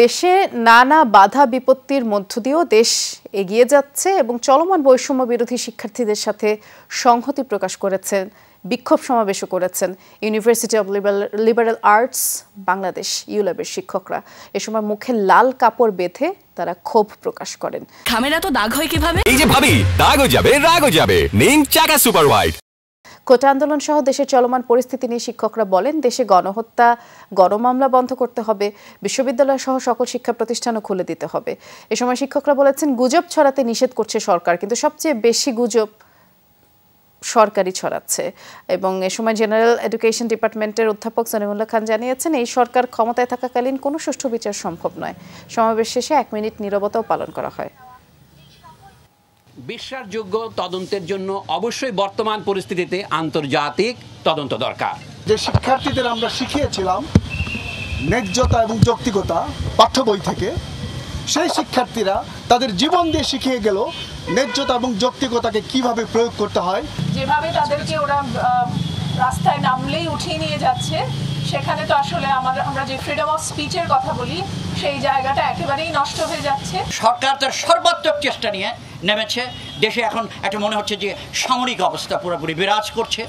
দেশে নানা বাধা বিপত্তির মধ্য দিয়েও দেশ এগিয়ে যাচ্ছে এবং চলমান বৈষম্য বিরোধী শিক্ষার্থীদের সাথে সংহতি প্রকাশ করেছেন বিক্ষোভ সমাবেশও করেছেন university of liberal arts Bangladesh ইউল্যাবের শিক্ষকরা এ সময় মুখে লাল কাপড় বেঁধে তারা ক্ষোভ প্রকাশ করেন খামেরা তো দাগ হয় কিভাবে এই যে ভাবি দাগও যাবে রাগও যাবে নিন চাকা সুপার হোয়াইট কোটা আন্দোলন সহ দেশের চলমান পরিস্থিতি নিয়ে শিক্ষকরা বলেন দেশে গণহত্যা গণমামলা বন্ধ করতে হবে বিশ্ববিদ্যালয় সহ সকল শিক্ষা প্রতিষ্ঠানও খুলে দিতে হবে এ সময় শিক্ষকরা বলেছেন গুজব ছড়াতে নিষেধ করছে সরকার কিন্তু সবচেয়ে বেশি গুজব সরকারি ছড়াচ্ছে এবং এ সময় জেনারেল এডুকেশন ডিপার্টমেন্টের অধ্যাপক সনিমুল্লাহ খান জানিয়েছেন এই সরকার ক্ষমতায় থাকাকালীন কোনো সুষ্ঠু বিচার সম্ভব নয় সমাবেশ শেষে এক মিনিট নিরবতাও পালন করা হয় বিশ্বাসযোগ্য তদন্তের জন্য অবশ্যই বর্তমান পরিস্থিতিতে আন্তর্জাতিক তদন্ত দরকার যে শিক্ষার্থীদের আমরা শিখিয়েছিলাম ন্যায্যতা এবং যৌক্তিকতা পাঠ্য বই থেকে সেই শিক্ষার্থীরা তাদের জীবন দিয়ে শিখিয়ে গেল ন্যায্যতা এবং যৌক্তিকতাকে কিভাবে প্রয়োগ করতে হয় যেভাবে তাদেরকে ওরা রাস্তায় নামলেই উঠিয়ে নিয়ে যাচ্ছে সেখানে তো আসলে আমাদের আমরা যে ফ্রিডম অফ স্পিচের কথা বলি সেই জায়গাটা একেবারেই নষ্ট হয়ে যাচ্ছে সরকার তার সর্বাত্মক চেষ্টা নিয়ে নেমেছে দেশে এখন একটা মনে হচ্ছে যে সামরিক অবস্থা পুরোপুরি বিরাজ করছে